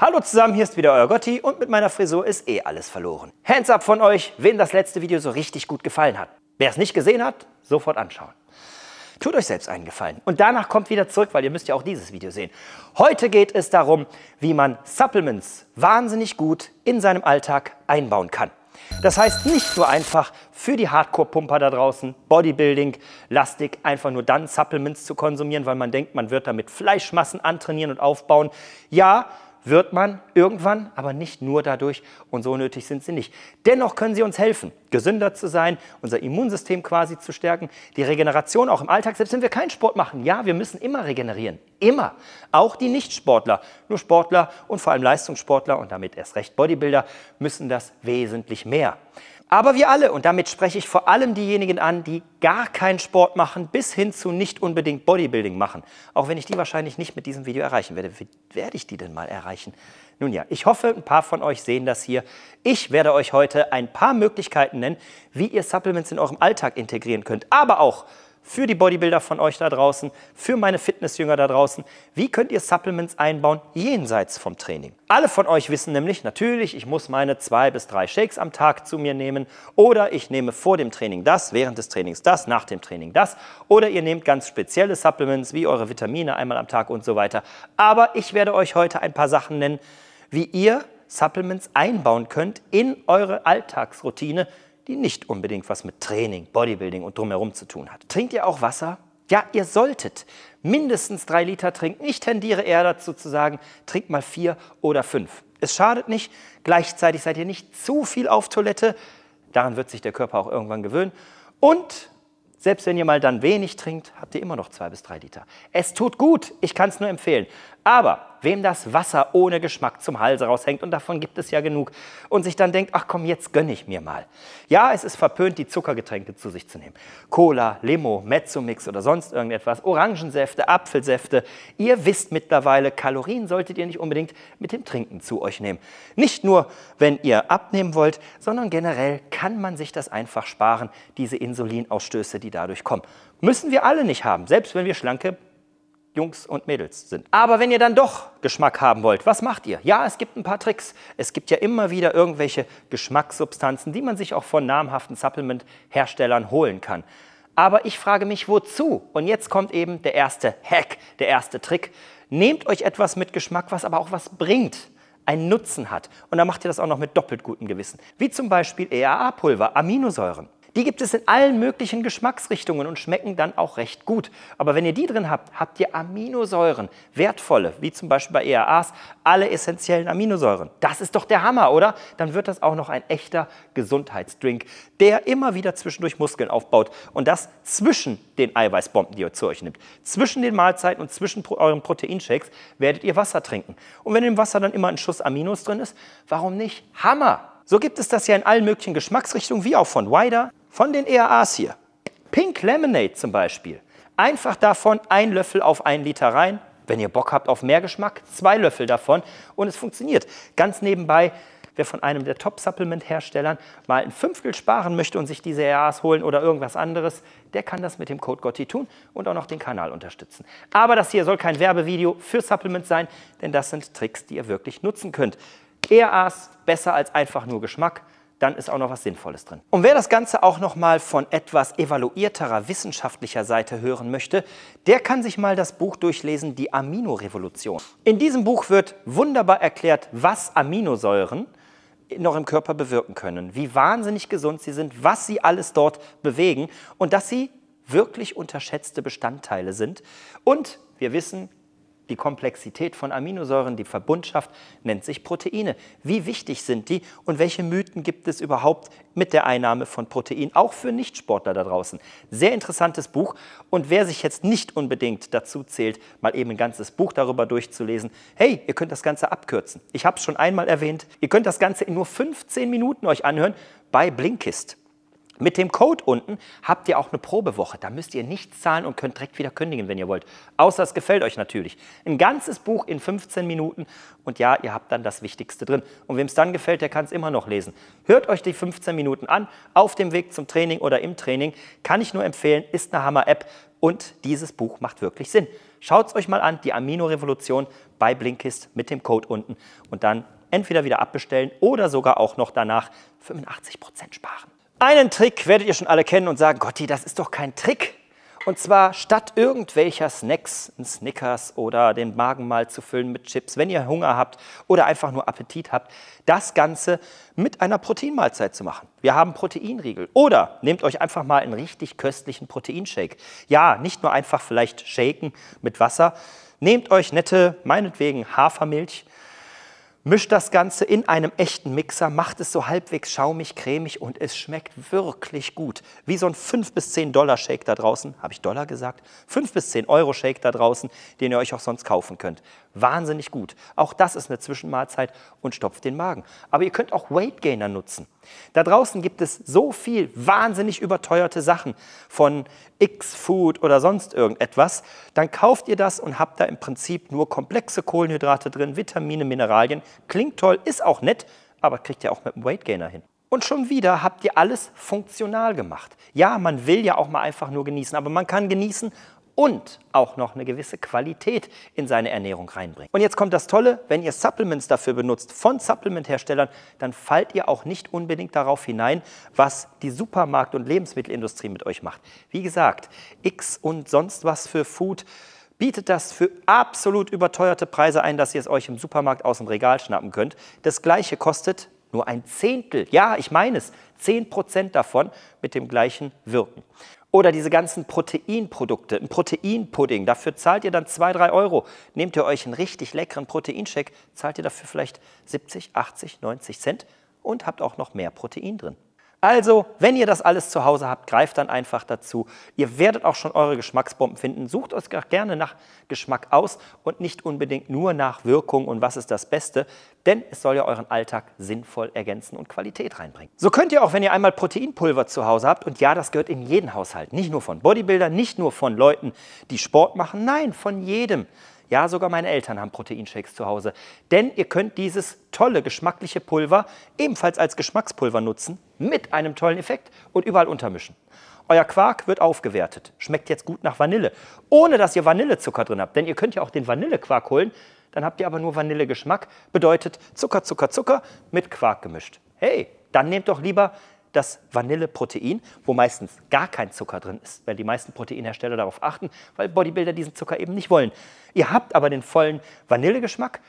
Hallo zusammen, hier ist wieder euer Gotti und mit meiner Frisur ist eh alles verloren. Hands up von euch, wem das letzte Video so richtig gut gefallen hat. Wer es nicht gesehen hat, sofort anschauen. Tut euch selbst einen Gefallen und danach kommt wieder zurück, weil ihr müsst ja auch dieses Video sehen. Heute geht es darum, wie man Supplements wahnsinnig gut in seinem Alltag einbauen kann. Das heißt nicht nur einfach für die Hardcore-Pumper da draußen, Bodybuilding, lastig, einfach nur dann Supplements zu konsumieren, weil man denkt, man wird damit Fleischmassen antrainieren und aufbauen. Ja, wird man irgendwann, aber nicht nur dadurch und so nötig sind sie nicht. Dennoch können sie uns helfen, gesünder zu sein, unser Immunsystem quasi zu stärken, die Regeneration auch im Alltag, selbst wenn wir keinen Sport machen. Ja, wir müssen immer regenerieren, immer. Auch die Nichtsportler, nur Sportler und vor allem Leistungssportler und damit erst recht Bodybuilder müssen das wesentlich mehr. Aber wir alle, und damit spreche ich vor allem diejenigen an, die gar keinen Sport machen, bis hin zu nicht unbedingt Bodybuilding machen. Auch wenn ich die wahrscheinlich nicht mit diesem Video erreichen werde. Wie werde ich die denn mal erreichen? Nun ja, ich hoffe, ein paar von euch sehen das hier. Ich werde euch heute ein paar Möglichkeiten nennen, wie ihr Supplements in eurem Alltag integrieren könnt. Aber auch, für die Bodybuilder von euch da draußen, für meine Fitnessjünger da draußen. Wie könnt ihr Supplements einbauen jenseits vom Training? Alle von euch wissen nämlich, natürlich, ich muss meine zwei bis drei Shakes am Tag zu mir nehmen oder ich nehme vor dem Training das, während des Trainings das, nach dem Training das oder ihr nehmt ganz spezielle Supplements wie eure Vitamine einmal am Tag und so weiter. Aber ich werde euch heute ein paar Sachen nennen, wie ihr Supplements einbauen könnt in eure Alltagsroutine, die nicht unbedingt was mit Training, Bodybuilding und drumherum zu tun hat. Trinkt ihr auch Wasser? Ja, ihr solltet mindestens drei Liter trinken. Ich tendiere eher dazu zu sagen, trinkt mal vier oder fünf. Es schadet nicht. Gleichzeitig seid ihr nicht zu viel auf Toilette. Daran wird sich der Körper auch irgendwann gewöhnen. Und selbst wenn ihr mal dann wenig trinkt, habt ihr immer noch zwei bis drei Liter. Es tut gut. Ich kann es nur empfehlen. Aber wem das Wasser ohne Geschmack zum Halse raushängt, und davon gibt es ja genug, und sich dann denkt, ach komm, jetzt gönne ich mir mal. Ja, es ist verpönt, die Zuckergetränke zu sich zu nehmen. Cola, Limo, Mezzomix oder sonst irgendetwas, Orangensäfte, Apfelsäfte. Ihr wisst mittlerweile, Kalorien solltet ihr nicht unbedingt mit dem Trinken zu euch nehmen. Nicht nur, wenn ihr abnehmen wollt, sondern generell kann man sich das einfach sparen, diese Insulinausstöße, die dadurch kommen. Müssen wir alle nicht haben, selbst wenn wir schlanke Jungs und Mädels sind. Aber wenn ihr dann doch Geschmack haben wollt, was macht ihr? Ja, es gibt ein paar Tricks. Es gibt ja immer wieder irgendwelche Geschmackssubstanzen, die man sich auch von namhaften Supplement-Herstellern holen kann. Aber ich frage mich, wozu? Und jetzt kommt eben der erste Hack, der erste Trick. Nehmt euch etwas mit Geschmack, was aber auch was bringt einen Nutzen hat. Und dann macht ihr das auch noch mit doppelt gutem Gewissen. Wie zum Beispiel EAA-Pulver, Aminosäuren. Die gibt es in allen möglichen Geschmacksrichtungen und schmecken dann auch recht gut. Aber wenn ihr die drin habt, habt ihr Aminosäuren, wertvolle, wie zum Beispiel bei EAAs, alle essentiellen Aminosäuren. Das ist doch der Hammer, oder? Dann wird das auch noch ein echter Gesundheitsdrink, der immer wieder zwischendurch Muskeln aufbaut. Und das zwischen den Eiweißbomben, die ihr zu euch nimmt. Zwischen den Mahlzeiten und zwischen euren Proteinshakes werdet ihr Wasser trinken. Und wenn im Wasser dann immer ein Schuss Aminos drin ist, warum nicht? Hammer! So gibt es das ja in allen möglichen Geschmacksrichtungen, wie auch von Wider von den EAAs hier. Pink Lemonade zum Beispiel. Einfach davon ein Löffel auf einen Liter rein. Wenn ihr Bock habt auf mehr Geschmack, zwei Löffel davon und es funktioniert. Ganz nebenbei, wer von einem der Top-Supplement-Herstellern mal ein Fünftel sparen möchte und sich diese EAAs holen oder irgendwas anderes, der kann das mit dem Code GOTTI tun und auch noch den Kanal unterstützen. Aber das hier soll kein Werbevideo für Supplements sein, denn das sind Tricks, die ihr wirklich nutzen könnt. EAAs besser als einfach nur Geschmack dann ist auch noch was Sinnvolles drin. Und wer das Ganze auch noch mal von etwas evaluierterer wissenschaftlicher Seite hören möchte, der kann sich mal das Buch durchlesen, die Aminorevolution. In diesem Buch wird wunderbar erklärt, was Aminosäuren noch im Körper bewirken können, wie wahnsinnig gesund sie sind, was sie alles dort bewegen und dass sie wirklich unterschätzte Bestandteile sind. Und wir wissen, die Komplexität von Aminosäuren, die Verbundschaft nennt sich Proteine. Wie wichtig sind die und welche Mythen gibt es überhaupt mit der Einnahme von Protein, auch für Nichtsportler da draußen? Sehr interessantes Buch und wer sich jetzt nicht unbedingt dazu zählt, mal eben ein ganzes Buch darüber durchzulesen, hey, ihr könnt das Ganze abkürzen. Ich habe es schon einmal erwähnt, ihr könnt das Ganze in nur 15 Minuten euch anhören bei Blinkist. Mit dem Code unten habt ihr auch eine Probewoche. Da müsst ihr nichts zahlen und könnt direkt wieder kündigen, wenn ihr wollt. Außer es gefällt euch natürlich. Ein ganzes Buch in 15 Minuten und ja, ihr habt dann das Wichtigste drin. Und wem es dann gefällt, der kann es immer noch lesen. Hört euch die 15 Minuten an, auf dem Weg zum Training oder im Training. Kann ich nur empfehlen, ist eine Hammer-App und dieses Buch macht wirklich Sinn. Schaut es euch mal an, die Amino-Revolution bei Blinkist mit dem Code unten und dann entweder wieder abbestellen oder sogar auch noch danach 85% sparen. Einen Trick werdet ihr schon alle kennen und sagen, Gotti, das ist doch kein Trick. Und zwar statt irgendwelcher Snacks, Snickers oder den Magen mal zu füllen mit Chips, wenn ihr Hunger habt oder einfach nur Appetit habt, das Ganze mit einer Proteinmahlzeit zu machen. Wir haben Proteinriegel. Oder nehmt euch einfach mal einen richtig köstlichen Proteinshake. Ja, nicht nur einfach vielleicht shaken mit Wasser. Nehmt euch nette, meinetwegen Hafermilch mischt das Ganze in einem echten Mixer, macht es so halbwegs schaumig, cremig und es schmeckt wirklich gut. Wie so ein 5 bis 10 Dollar Shake da draußen, habe ich Dollar gesagt? 5 bis 10 Euro Shake da draußen, den ihr euch auch sonst kaufen könnt. Wahnsinnig gut. Auch das ist eine Zwischenmahlzeit und stopft den Magen. Aber ihr könnt auch Weight Gainer nutzen. Da draußen gibt es so viel wahnsinnig überteuerte Sachen von X-Food oder sonst irgendetwas. Dann kauft ihr das und habt da im Prinzip nur komplexe Kohlenhydrate drin, Vitamine, Mineralien. Klingt toll, ist auch nett, aber kriegt ihr auch mit dem Weight Gainer hin. Und schon wieder habt ihr alles funktional gemacht. Ja, man will ja auch mal einfach nur genießen, aber man kann genießen und auch noch eine gewisse Qualität in seine Ernährung reinbringt. Und jetzt kommt das Tolle, wenn ihr Supplements dafür benutzt von Supplement-Herstellern, dann fallt ihr auch nicht unbedingt darauf hinein, was die Supermarkt- und Lebensmittelindustrie mit euch macht. Wie gesagt, X und sonst was für Food bietet das für absolut überteuerte Preise ein, dass ihr es euch im Supermarkt aus dem Regal schnappen könnt. Das gleiche kostet nur ein Zehntel, ja, ich meine es, zehn Prozent davon mit dem gleichen wirken. Oder diese ganzen Proteinprodukte, ein Proteinpudding, dafür zahlt ihr dann 2, 3 Euro. Nehmt ihr euch einen richtig leckeren Proteinshake, zahlt ihr dafür vielleicht 70, 80, 90 Cent und habt auch noch mehr Protein drin. Also, wenn ihr das alles zu Hause habt, greift dann einfach dazu. Ihr werdet auch schon eure Geschmacksbomben finden. Sucht euch gerne nach Geschmack aus und nicht unbedingt nur nach Wirkung und was ist das Beste, denn es soll ja euren Alltag sinnvoll ergänzen und Qualität reinbringen. So könnt ihr auch, wenn ihr einmal Proteinpulver zu Hause habt, und ja, das gehört in jeden Haushalt, nicht nur von Bodybuildern, nicht nur von Leuten, die Sport machen, nein, von jedem ja, sogar meine Eltern haben Proteinshakes zu Hause. Denn ihr könnt dieses tolle geschmackliche Pulver ebenfalls als Geschmackspulver nutzen, mit einem tollen Effekt und überall untermischen. Euer Quark wird aufgewertet, schmeckt jetzt gut nach Vanille, ohne dass ihr Vanillezucker drin habt. Denn ihr könnt ja auch den Vanillequark holen, dann habt ihr aber nur Vanillegeschmack, bedeutet Zucker, Zucker, Zucker mit Quark gemischt. Hey, dann nehmt doch lieber das Vanilleprotein, wo meistens gar kein Zucker drin ist, weil die meisten Proteinhersteller darauf achten, weil Bodybuilder diesen Zucker eben nicht wollen. Ihr habt aber den vollen Vanillegeschmack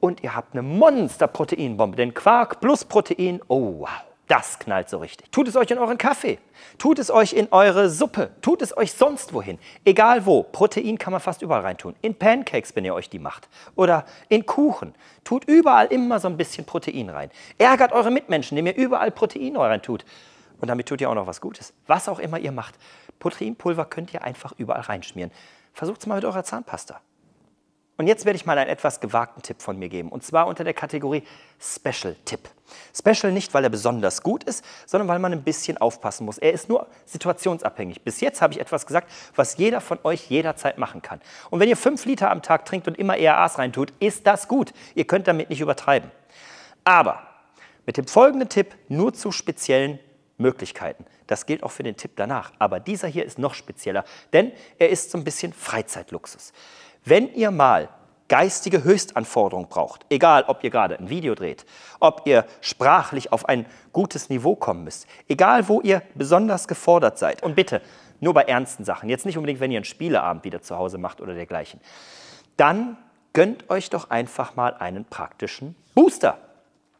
und ihr habt eine Monster-Proteinbombe, denn Quark plus Protein, oh wow. Das knallt so richtig. Tut es euch in euren Kaffee, tut es euch in eure Suppe, tut es euch sonst wohin. Egal wo, Protein kann man fast überall reintun. In Pancakes, wenn ihr euch die macht. Oder in Kuchen. Tut überall immer so ein bisschen Protein rein. Ärgert eure Mitmenschen, indem ihr überall Protein rein tut. Und damit tut ihr auch noch was Gutes. Was auch immer ihr macht. Proteinpulver könnt ihr einfach überall reinschmieren. Versucht es mal mit eurer Zahnpasta. Und jetzt werde ich mal einen etwas gewagten Tipp von mir geben, und zwar unter der Kategorie Special-Tipp. Special nicht, weil er besonders gut ist, sondern weil man ein bisschen aufpassen muss. Er ist nur situationsabhängig. Bis jetzt habe ich etwas gesagt, was jeder von euch jederzeit machen kann. Und wenn ihr fünf Liter am Tag trinkt und immer ERAs reintut, ist das gut. Ihr könnt damit nicht übertreiben. Aber mit dem folgenden Tipp nur zu speziellen Möglichkeiten. Das gilt auch für den Tipp danach. Aber dieser hier ist noch spezieller, denn er ist so ein bisschen Freizeitluxus. Wenn ihr mal geistige Höchstanforderung braucht, egal ob ihr gerade ein Video dreht, ob ihr sprachlich auf ein gutes Niveau kommen müsst, egal wo ihr besonders gefordert seid. Und bitte, nur bei ernsten Sachen, jetzt nicht unbedingt, wenn ihr einen Spieleabend wieder zu Hause macht oder dergleichen, dann gönnt euch doch einfach mal einen praktischen Booster.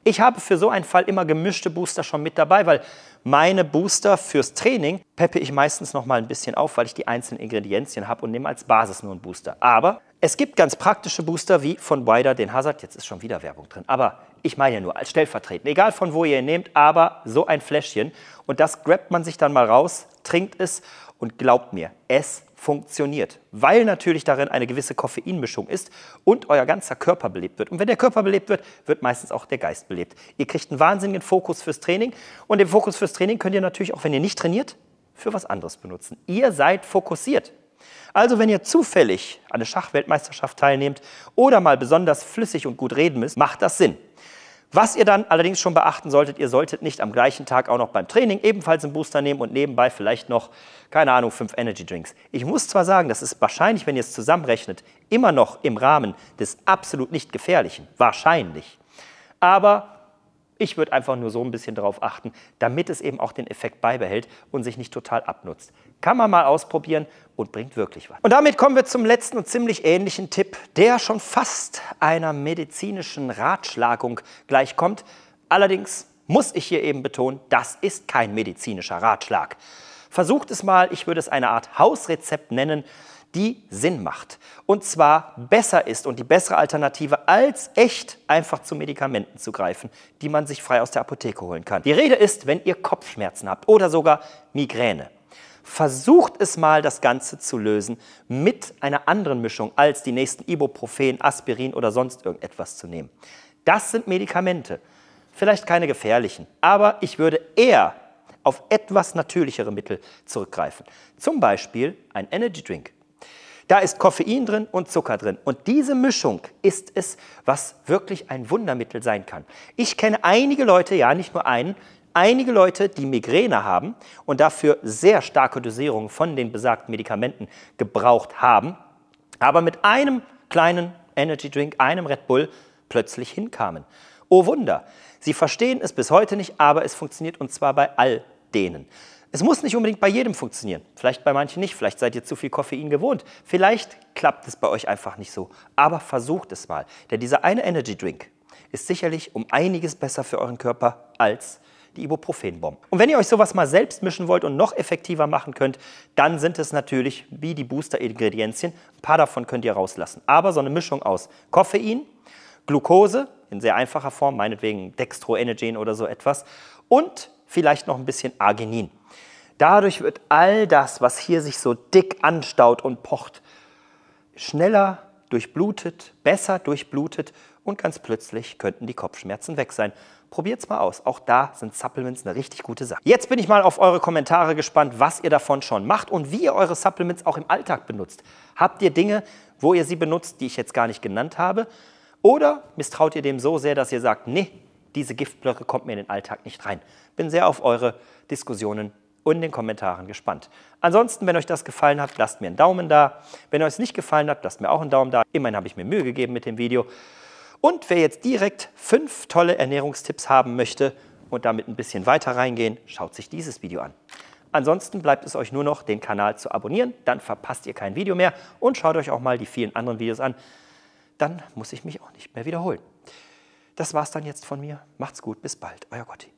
Ich habe für so einen Fall immer gemischte Booster schon mit dabei, weil meine Booster fürs Training peppe ich meistens noch mal ein bisschen auf, weil ich die einzelnen Ingredienzien habe und nehme als Basis nur einen Booster. Aber es gibt ganz praktische Booster wie von Wider den Hazard, jetzt ist schon wieder Werbung drin, aber ich meine ja nur als stellvertretend, egal von wo ihr ihn nehmt, aber so ein Fläschchen und das grabt man sich dann mal raus, trinkt es und glaubt mir, es funktioniert, weil natürlich darin eine gewisse Koffeinmischung ist und euer ganzer Körper belebt wird. Und wenn der Körper belebt wird, wird meistens auch der Geist belebt. Ihr kriegt einen wahnsinnigen Fokus fürs Training und den Fokus fürs Training könnt ihr natürlich auch, wenn ihr nicht trainiert, für was anderes benutzen. Ihr seid fokussiert. Also wenn ihr zufällig an der Schachweltmeisterschaft teilnehmt oder mal besonders flüssig und gut reden müsst, macht das Sinn. Was ihr dann allerdings schon beachten solltet, ihr solltet nicht am gleichen Tag auch noch beim Training ebenfalls einen Booster nehmen und nebenbei vielleicht noch, keine Ahnung, fünf Energy Drinks. Ich muss zwar sagen, das ist wahrscheinlich, wenn ihr es zusammenrechnet, immer noch im Rahmen des absolut nicht gefährlichen. Wahrscheinlich. Aber ich würde einfach nur so ein bisschen darauf achten, damit es eben auch den Effekt beibehält und sich nicht total abnutzt. Kann man mal ausprobieren und bringt wirklich was. Und damit kommen wir zum letzten und ziemlich ähnlichen Tipp, der schon fast einer medizinischen Ratschlagung gleichkommt. Allerdings muss ich hier eben betonen, das ist kein medizinischer Ratschlag. Versucht es mal, ich würde es eine Art Hausrezept nennen, die Sinn macht. Und zwar besser ist und die bessere Alternative als echt einfach zu Medikamenten zu greifen, die man sich frei aus der Apotheke holen kann. Die Rede ist, wenn ihr Kopfschmerzen habt oder sogar Migräne. Versucht es mal, das Ganze zu lösen mit einer anderen Mischung als die nächsten Ibuprofen, Aspirin oder sonst irgendetwas zu nehmen. Das sind Medikamente. Vielleicht keine gefährlichen, aber ich würde eher auf etwas natürlichere Mittel zurückgreifen. Zum Beispiel ein Energy Drink. Da ist Koffein drin und Zucker drin. Und diese Mischung ist es, was wirklich ein Wundermittel sein kann. Ich kenne einige Leute, ja nicht nur einen, einige Leute, die Migräne haben und dafür sehr starke Dosierungen von den besagten Medikamenten gebraucht haben, aber mit einem kleinen Energy Drink, einem Red Bull plötzlich hinkamen. Oh Wunder! Sie verstehen es bis heute nicht, aber es funktioniert und zwar bei all denen. Es muss nicht unbedingt bei jedem funktionieren. Vielleicht bei manchen nicht. Vielleicht seid ihr zu viel Koffein gewohnt. Vielleicht klappt es bei euch einfach nicht so. Aber versucht es mal. Denn dieser eine Energy Drink ist sicherlich um einiges besser für euren Körper als die Ibuprofenbombe. Und wenn ihr euch sowas mal selbst mischen wollt und noch effektiver machen könnt, dann sind es natürlich wie die Booster-Ingredienzien. Ein paar davon könnt ihr rauslassen. Aber so eine Mischung aus Koffein, Glucose, in sehr einfacher Form, meinetwegen dextro Dextroenergen oder so etwas, und vielleicht noch ein bisschen Arginin. Dadurch wird all das, was hier sich so dick anstaut und pocht, schneller durchblutet, besser durchblutet und ganz plötzlich könnten die Kopfschmerzen weg sein. Probiert's mal aus. Auch da sind Supplements eine richtig gute Sache. Jetzt bin ich mal auf eure Kommentare gespannt, was ihr davon schon macht und wie ihr eure Supplements auch im Alltag benutzt. Habt ihr Dinge, wo ihr sie benutzt, die ich jetzt gar nicht genannt habe? Oder misstraut ihr dem so sehr, dass ihr sagt, nee, diese Giftblöcke kommt mir in den Alltag nicht rein. Bin sehr auf eure Diskussionen und den Kommentaren gespannt. Ansonsten, wenn euch das gefallen hat, lasst mir einen Daumen da. Wenn euch es nicht gefallen hat, lasst mir auch einen Daumen da. Immerhin habe ich mir Mühe gegeben mit dem Video. Und wer jetzt direkt fünf tolle Ernährungstipps haben möchte und damit ein bisschen weiter reingehen, schaut sich dieses Video an. Ansonsten bleibt es euch nur noch, den Kanal zu abonnieren, dann verpasst ihr kein Video mehr und schaut euch auch mal die vielen anderen Videos an. Dann muss ich mich auch nicht mehr wiederholen. Das war's dann jetzt von mir. Macht's gut, bis bald, euer Gotti.